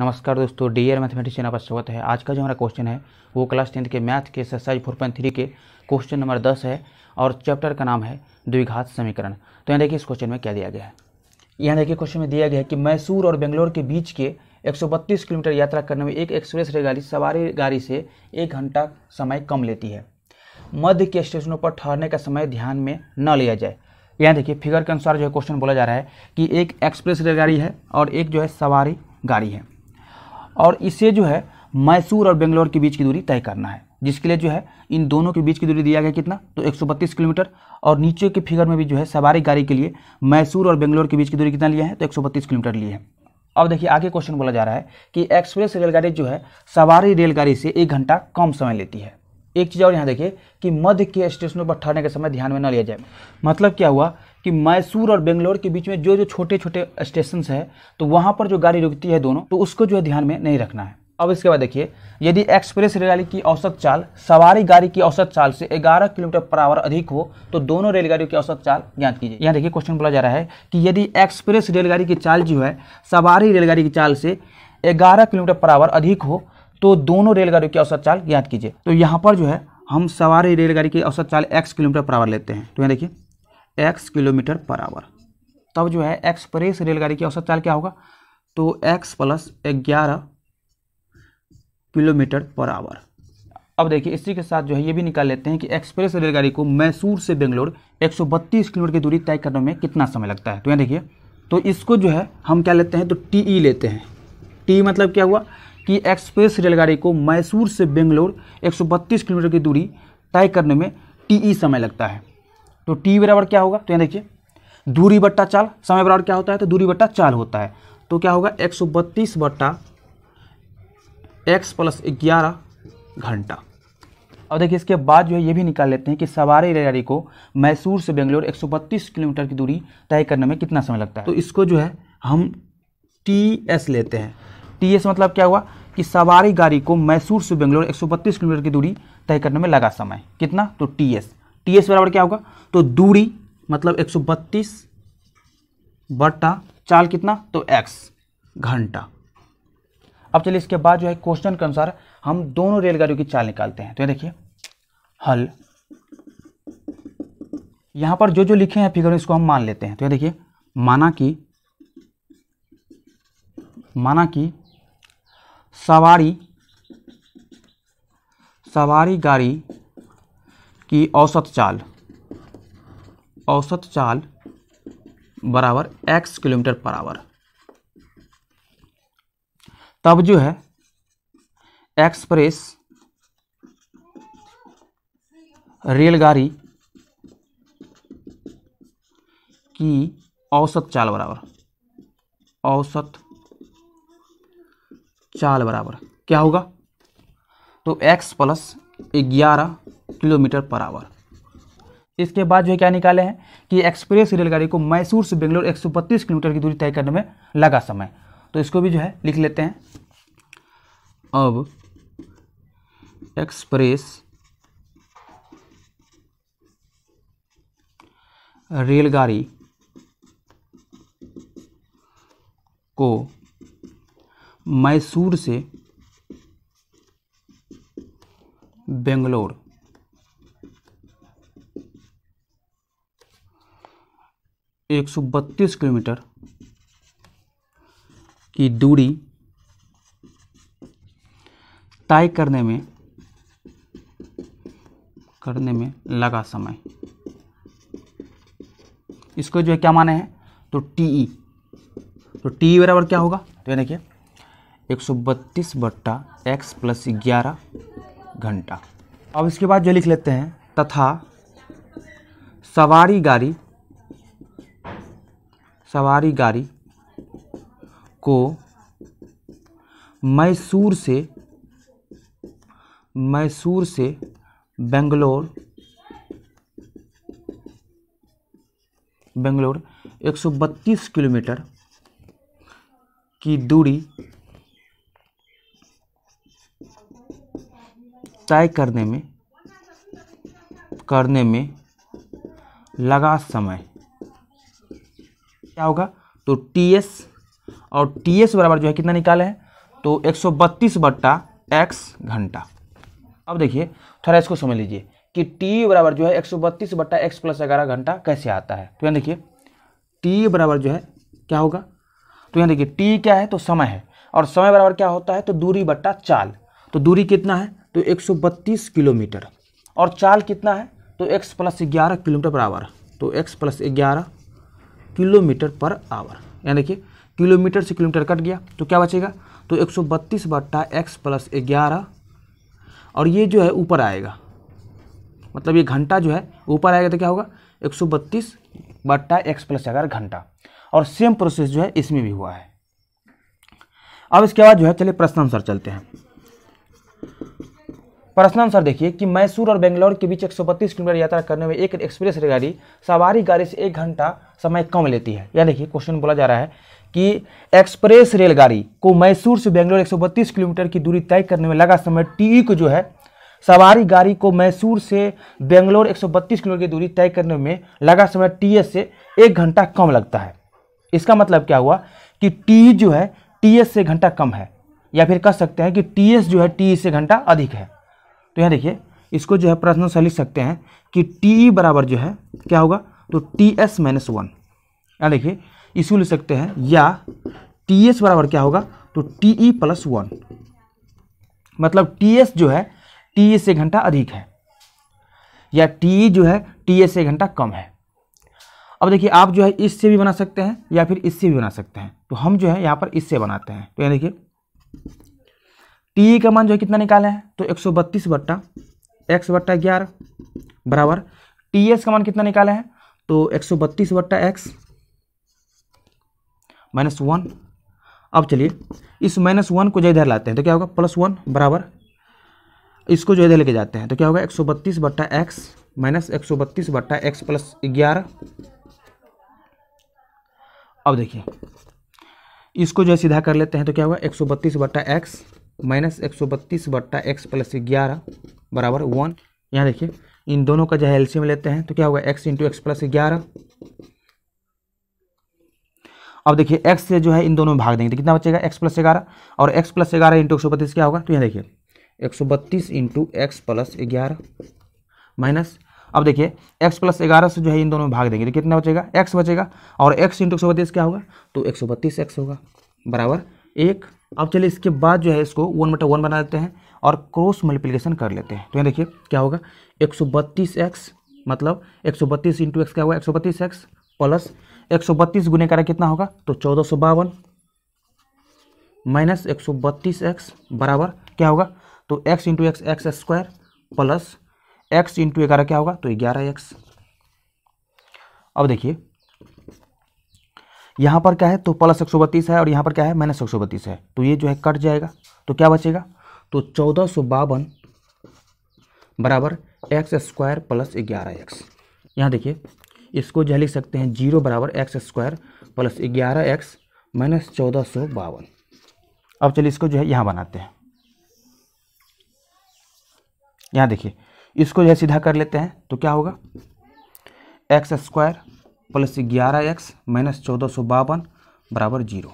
नमस्कार दोस्तों डी एर मैथमेटिशियन आपका स्वागत है आज का जो हमारा क्वेश्चन है वो क्लास टेंथ के मैथ के एक्सरसाइज फोर पॉइंट थ्री के क्वेश्चन नंबर दस है और चैप्टर का नाम है द्विघात समीकरण तो यहाँ देखिए इस क्वेश्चन में क्या दिया गया है यहाँ देखिए क्वेश्चन में दिया गया है कि मैसूर और बेंगलोर के बीच के एक किलोमीटर यात्रा करने में एक एक्सप्रेस रेलगाड़ी सवारी गाड़ी से एक घंटा समय कम लेती है मध्य के स्टेशनों पर ठहरने का समय ध्यान में न लिया जाए यहाँ देखिए फिगर के अनुसार जो है क्वेश्चन बोला जा रहा है कि एक एक्सप्रेस रेलगाड़ी है और एक जो है सवारी गाड़ी है और इसे जो है मैसूर और बेंगलोर के बीच की दूरी तय करना है जिसके लिए जो है इन दोनों के बीच की दूरी दिया गया कितना तो 132 किलोमीटर और नीचे के फिगर में भी जो है सवारी गाड़ी के लिए मैसूर और बेंगलोर के बीच की दूरी कितना लिया है तो 132 किलोमीटर लिए है अब देखिए आगे क्वेश्चन बोला जा रहा है कि एक्सप्रेस रेलगाड़ी जो है सवारी रेलगाड़ी से एक घंटा कम समय लेती है एक चीज़ और यहाँ देखिए कि मध्य के स्टेशनों पर ठहरने के समय ध्यान में न लिया जाए मतलब क्या हुआ कि मैसूर और बेंगलोर के बीच में जो जो छोटे छोटे स्टेशन है तो वहाँ पर जो गाड़ी रुकती है दोनों तो उसको जो है ध्यान में नहीं रखना है अब इसके बाद देखिए यदि एक्सप्रेस रेलगाड़ी की औसत चाल सवारी गाड़ी की औसत चाल से 11 किलोमीटर पर आवर अधिक हो तो दोनों रेलगाड़ियों की औसत चाल ज्ञात कीजिए यहाँ देखिए क्वेश्चन बोला जा रहा है कि यदि एक्सप्रेस रेलगाड़ी की चाल जो है सवारी रेलगाड़ी की चाल से 11 किलोमीटर पर आवर अधिक हो तो दोनों रेलगाड़ियों की औसत चाल याद कीजिए तो यहाँ पर जो है हम सवारी रेलगाड़ी की औसत चाल एक्स किलोमीटर पर आवर लेते हैं तो यहाँ देखिए एक्स किलोमीटर पर आवर तब जो है एक्सप्रेस रेलगाड़ी की औसत चाल क्या होगा तो एक्स प्लस ग्यारह किलोमीटर पर आवर अब देखिए इसी के साथ जो है ये भी निकाल लेते हैं कि एक्सप्रेस रेलगाड़ी को मैसूर से बेंगलोर 132 किलोमीटर की दूरी तय करने में कितना समय लगता है तो यहाँ देखिए तो इसको जो है हम क्या लेते हैं तो टी ई e लेते हैं टी मतलब क्या हुआ कि एक्सप्रेस रेलगाड़ी को मैसूर से बेंगलोर 132 किलोमीटर की दूरी तय करने में टी समय लगता है तो टी बराबर क्या होगा तो यहाँ देखिए दूरी बट्टा चाल समय बराबर क्या होता है तो दूरी बट्टा चाल होता है तो क्या होगा एक सौ बत्तीस बट्टा एक्स प्लस ग्यारह घंटा और देखिए इसके बाद जो है ये भी निकाल लेते हैं कि सवारी रेलगाड़ी को मैसूर से बेंगलोर 132 किलोमीटर की दूरी तय करने में कितना समय लगता है तो इसको जो है हम टी एस लेते हैं टीएस मतलब क्या हुआ कि सवारी गाड़ी को मैसूर से बेंगलोर एक किलोमीटर की दूरी तय करने में लगा समय कितना तो टीएस टीएस बराबर क्या होगा तो दूरी मतलब एक बट्टा चाल कितना तो एक्स घंटा अब चलिए इसके बाद जो है क्वेश्चन के अनुसार हम दोनों रेलगाड़ियों की चाल निकालते हैं तो ये देखिए हल यहां पर जो जो लिखे हैं फिगर इसको हम मान लेते हैं तो ये देखिए माना कि माना कि सवारी सवारी गाड़ी की औसत चाल औसत चाल बराबर एक्स किलोमीटर पर आवर तब जो है एक्सप्रेस रेलगाड़ी की औसत चाल बराबर औसत चाल बराबर क्या होगा तो x प्लस ग्यारह किलोमीटर पर आवर इसके बाद जो है क्या निकाले हैं कि एक्सप्रेस रेलगाड़ी को मैसूर से बेंगलोर 132 किलोमीटर की दूरी तय करने में लगा समय तो इसको भी जो है लिख लेते हैं अब एक्सप्रेस रेलगाड़ी को मैसूर से बेंगलोर एक सौ बत्तीस किलोमीटर की दूरी तय करने में करने में लगा समय इसको जो है क्या माने हैं तो टी ई तो टी बराबर क्या होगा तो देखिए एक सौ बत्तीस बट्टा एक्स प्लस ग्यारह घंटा अब इसके बाद जो लिख लेते हैं तथा सवारी गाड़ी सवारी गाड़ी को मैसूर से मैसूर से बेंगलोर बेंगलोर 132 किलोमीटर की दूरी तय करने में करने में लगा समय क्या होगा तो टी एस और टी एस बराबर जो है कितना निकाले हैं तो एक सौ बत्तीस बट्टा एक्स घंटा अब देखिए थोड़ा इसको समझ लीजिए कि टी बराबर जो है एक सौ बत्तीस बट्टा एक्स प्लस ग्यारह घंटा कैसे आता है तो यहाँ देखिए टी बराबर जो है क्या होगा तो यहाँ देखिए टी क्या है तो समय है और समय बराबर क्या होता है तो दूरी बट्टा चाल तो दूरी कितना है तो 132 किलोमीटर और चाल कितना है तो x प्लस ग्यारह किलोमीटर पर आवर तो x प्लस ग्यारह किलोमीटर पर आवर यानी देखिए किलोमीटर से किलोमीटर कट गया तो क्या बचेगा तो 132 सौ बत्तीस बट्टा एक्स प्लस ग्यारह और ये जो है ऊपर आएगा मतलब ये घंटा जो है ऊपर आएगा तो क्या होगा 132 सौ बत्तीस बट्टा एक्स प्लस ग्यारह घंटा और सेम प्रोसेस जो है इसमें भी हुआ है अब इसके बाद जो है चलिए प्रश्न आंसर चलते हैं प्रश्न आंसर देखिए कि मैसूर और बेंगलोर के बीच 132 किलोमीटर यात्रा करने में एक एक्सप्रेस रेलगाड़ी सवारी गाड़ी से एक घंटा समय कम लेती है या देखिए क्वेश्चन बोला जा रहा है कि एक्सप्रेस रेलगाड़ी को मैसूर से बेंगलोर 132 किलोमीटर की दूरी तय करने में लगा समय टी को जो है सवारी गाड़ी को मैसूर से बेंगलोर बत्तीस किलोमीटर की दूरी तय करने में लगा समय टी से एक घंटा कम लगता है इसका मतलब क्या हुआ कि टी जो है टी से घंटा कम है या फिर कह सकते हैं कि टी जो है टी से घंटा अधिक है तो यहाँ देखिए इसको जो है प्रश्न से लिख सकते हैं कि टी e बराबर जो है क्या होगा तो टी एस माइनस वन यहाँ देखिए इसको लिख सकते हैं या टी एस बराबर क्या होगा तो टी ई प्लस वन मतलब टी एस जो है टी एस से घंटा अधिक है या टी ई e जो है टी एस से घंटा कम है अब देखिए आप जो है इससे भी बना सकते हैं या फिर इससे भी बना सकते हैं तो हम जो है यहाँ पर इससे बनाते हैं तो यहाँ देखिए टी का मान जो है कितना निकाला है तो एक सौ बत्तीस बट्टा एक्स बट्टा ग्यारह बराबर टी का मान कितना निकाला है तो एक सौ बत्तीस बट्टा एक्स माइनस वन अब चलिए इस माइनस वन को जो इधर लाते हैं तो क्या होगा प्लस वन बराबर इसको जो इधर लेके जाते हैं तो क्या होगा एक सौ बत्तीस बट्टा एक्स माइनस एक सौ बत्तीस बट्टा एक्स प्लस ग्यारह अब देखिए इसको जो है सीधा कर लेते हैं तो क्या होगा एक सौ बत्तीस बट्टा एक्स माइनस एक सौ बत्तीस बट्टा एक्स प्लस ग्यारह बराबर वन यहाँ देखिए इन दोनों का जो है एलसीएम लेते हैं तो क्या होगा एक्स इंटू एक्स प्लस ग्यारह अब देखिए एक्स से जो है इन दोनों में भाग देंगे तो कितना बचेगा एक्स प्लस ग्यारह और एक्स प्लस ग्यारह इंटू एक सौ बत्तीस क्या होगा तो यहाँ देखिए एक सौ बत्तीस इंटू एक्स प्लस ग्यारह माइनस अब देखिए एक्स प्लस ग्यारह से जो है इन दोनों में भाग देंगे तो कितना बचेगा एक्स बचेगा और एक्स इंटू एक क्या होगा तो एक सौ बत्तीस एक्स होगा बराबर एक अब चलिए इसके बाद जो है इसको वन बटा वन बना देते हैं और क्रॉस मल्टीप्लीकेशन कर लेते हैं तो यहाँ देखिए क्या होगा एक सौ बत्तीस एक्स मतलब एक सौ बत्तीस इंटू एक्स क्या होगा एक सौ बत्तीस एक्स प्लस एक सौ बत्तीस गुने करा कितना होगा तो चौदह सौ बावन माइनस एक सौ बत्तीस एक्स बराबर क्या होगा तो x into x x square plus x into ग्यारह क्या होगा तो ग्यारह एक्स अब देखिए यहाँ पर क्या है तो प्लस एक सौ बत्तीस है और यहाँ पर क्या है माइनस एक सौ बत्तीस है तो ये जो है कट जाएगा तो क्या बचेगा तो चौदह सौ बावन बराबर एक्स स्क्वायर प्लस ग्यारह एक्स यहाँ देखिए इसको जो है लिख सकते हैं जीरो बराबर एक्स स्क्वायर प्लस ग्यारह एक्स माइनस चौदह सौ बावन अब चलिए इसको जो है यहाँ बनाते हैं यहाँ देखिए इसको जो है सीधा कर लेते हैं तो क्या होगा एक्स स्क्वायर प्लस ग्यारह एक्स माइनस चौदह सौ बावन बराबर जीरो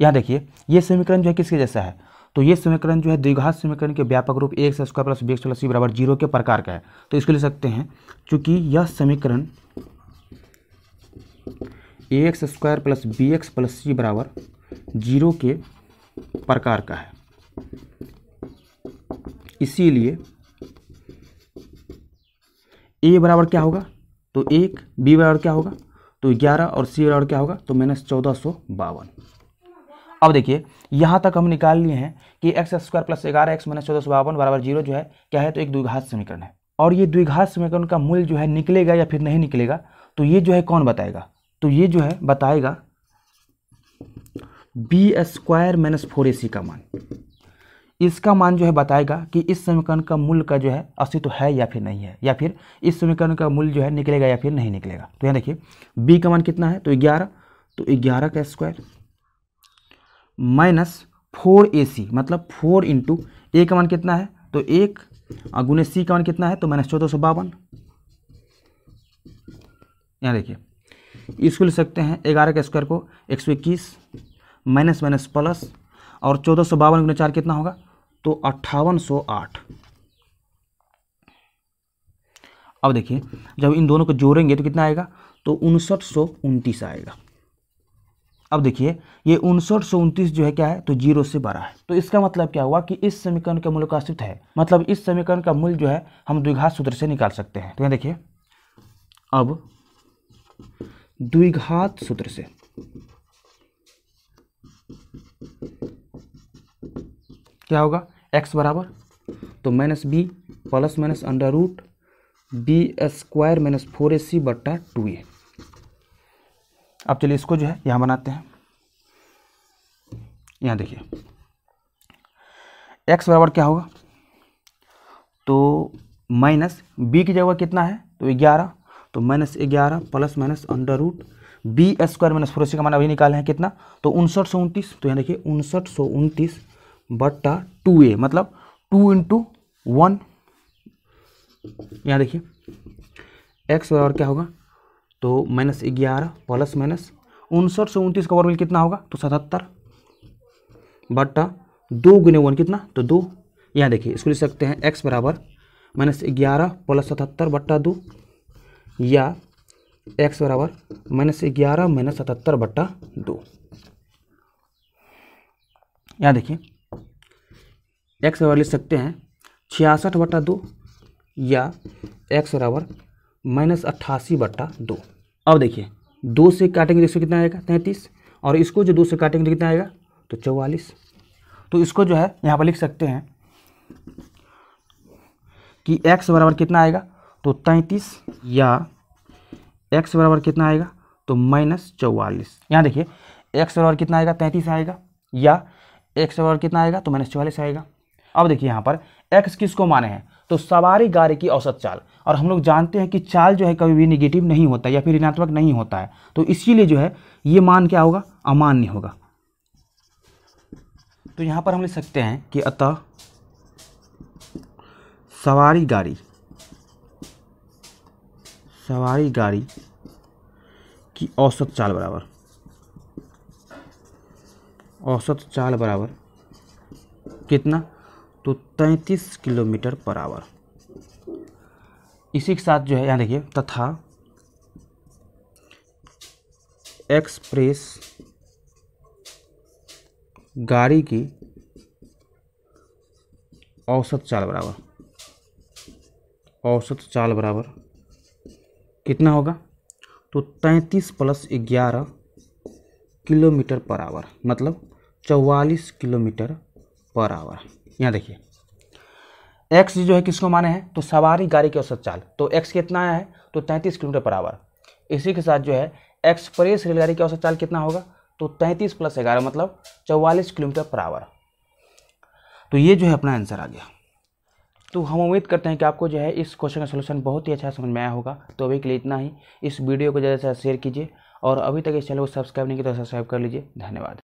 यहाँ देखिए ये समीकरण जो है किसके जैसा है तो ये समीकरण जो है द्विघात समीकरण के व्यापक रूप एक square plus b x plus c बराबर जीरो के प्रकार का है तो इसको ले सकते हैं चूंकि यह समीकरण a x square plus b x plus c बराबर जीरो के प्रकार का है इसीलिए ए बराबर क्या होगा तो एक बी बराबर क्या होगा तो ग्यारह और सी बराबर क्या होगा तो माइनस चौदह सौ बावन अब देखिए यहाँ तक हम निकाल लिए हैं कि एक्स स्क्वायर प्लस ग्यारह एक्स माइनस चौदह सौ बावन बराबर जीरो जो है क्या है तो एक द्विघात समीकरण है और ये द्विघात समीकरण का मूल्य जो है निकलेगा या फिर नहीं निकलेगा तो ये जो है कौन बताएगा तो ये जो है बताएगा b square minus four a c का मान इसका मान जो है बताएगा कि इस समीकरण का मूल का जो है अस्तित्व है या फिर नहीं है या फिर इस समीकरण का मूल जो है निकलेगा या फिर नहीं निकलेगा तो यहाँ देखिए बी का मान कितना है तो ग्यारह तो ग्यारह का square minus four a c मतलब फोर इंटू ए का मान कितना है तो एक गुने सी का मान कितना है तो माइनस चौदह सौ बावन यहाँ देखिए इसको ले सकते हैं ग्यारह का स्क्वायर को एक सौ इक्कीस माइनस माइनस प्लस और चौदह सौ बावन गुना चार कितना होगा तो अट्ठावन अब देखिए जब इन दोनों को जोड़ेंगे तो कितना आएगा तो उनसठ सौ उनतीस आएगा अब देखिए ये उनसठ सौ उनतीस जो है क्या है तो जीरो से बारह है तो इसका मतलब क्या हुआ कि इस समीकरण का मूल्य का अस्तित्व है मतलब इस समीकरण का मूल्य जो है हम द्विघात सूत्र से निकाल सकते हैं तो यहाँ देखिए अब द्विघात सूत्र से क्या होगा एक्स बराबर तो minus b plus minus under root b square minus four a c बट्टा टू ए अब चलिए इसको जो है यहाँ बनाते हैं यहाँ देखिए एक्स बराबर क्या होगा तो माइनस बी की जगह कितना है तो ग्यारह तो माइनस ग्यारह plus minus under root b square minus four का मान अभी निकाले हैं कितना तो उनसठ सौ उनतीस तो यहाँ देखिए उनसठ सौ उनतीस बट्टा टू ए मतलब टू इंटू वन यहाँ देखिए एक्स बराबर क्या होगा तो माइनस ग्यारह प्लस माइनस उनसठ से उनतीस का वर्गमूल कितना होगा तो सतहत्तर बट्टा दो गुने वन कितना तो दो यहाँ देखिए इसको लिख सकते हैं एक्स बराबर माइनस ग्यारह प्लस सतहत्तर बट्टा दो या एक्स बराबर माइनस ग्यारह माइनस सतहत्तर बट्टा दो यहाँ देखिए एक्स बराबर लिख सकते हैं छियासठ बटा दो या एक्स बराबर माइनस अट्ठासी बटा दो अब देखिए दो से काटेंगे तो इसको कितना आएगा तैंतीस और इसको जो दो से काटेंगे तो कितना आएगा तो चौवालीस तो इसको जो है यहाँ पर लिख सकते हैं कि एक्स बराबर कितना आएगा तो तैंतीस या एक्स बराबर कितना आएगा तो माइनस चौवालीस यहाँ देखिए एक्स बराबर कितना आएगा तैंतीस आएगा या एक्स बराबर कितना आएगा तो माइनस चौवालीस आएगा अब देखिए यहाँ पर एक्स किसको माने हैं तो सवारी गाड़ी की औसत चाल और हम लोग जानते हैं कि चाल जो है कभी भी निगेटिव नहीं होता या फिर ऋणात्मक नहीं होता है तो इसीलिए जो है ये मान क्या होगा अमान्य होगा तो यहाँ पर हम लिख सकते हैं कि अतः सवारी गाड़ी सवारी गाड़ी की औसत चाल बराबर औसत चाल बराबर कितना तो 33 किलोमीटर पर आवर इसी के साथ जो है यहाँ देखिए तथा एक्सप्रेस गाड़ी की औसत चाल बराबर औसत चाल बराबर कितना होगा तो 33 प्लस ग्यारह किलोमीटर पर आवर मतलब 44 किलोमीटर पर आवर यहाँ देखिए एक्स जो है किसको माने हैं तो सवारी गाड़ी के औसत चाल तो एक्स कितना आया है तो तैंतीस किलोमीटर पर आवर इसी के साथ जो है एक्सप्रेस रेलगाड़ी का औसत चाल कितना होगा तो तैंतीस प्लस ग्यारह मतलब चौवालीस किलोमीटर पर आवर तो ये जो है अपना आंसर आ गया तो हम उम्मीद करते हैं कि आपको जो है इस क्वेश्चन का सोल्यूशन बहुत ही अच्छा समझ में आया होगा तो अभी के लिए इतना ही इस वीडियो को ज़्यादा से शेयर कीजिए और अभी तक इस चैनल को सब्सक्राइब नहीं किया तो सब्सक्राइब कर लीजिए धन्यवाद